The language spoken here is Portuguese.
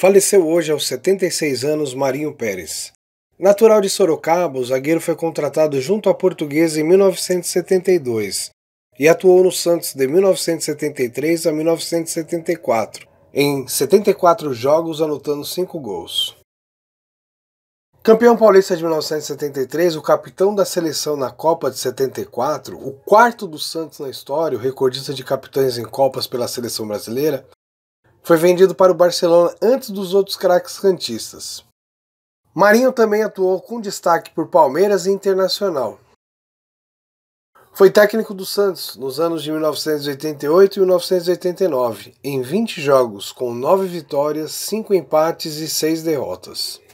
Faleceu hoje aos 76 anos Marinho Pérez. Natural de Sorocaba, o zagueiro foi contratado junto à Portuguesa em 1972 e atuou no Santos de 1973 a 1974, em 74 jogos anotando 5 gols. Campeão paulista de 1973, o capitão da seleção na Copa de 74, o quarto do Santos na história, o recordista de capitães em Copas pela seleção brasileira, foi vendido para o Barcelona antes dos outros craques cantistas. Marinho também atuou com destaque por Palmeiras e Internacional. Foi técnico do Santos nos anos de 1988 e 1989, em 20 jogos, com 9 vitórias, 5 empates e 6 derrotas.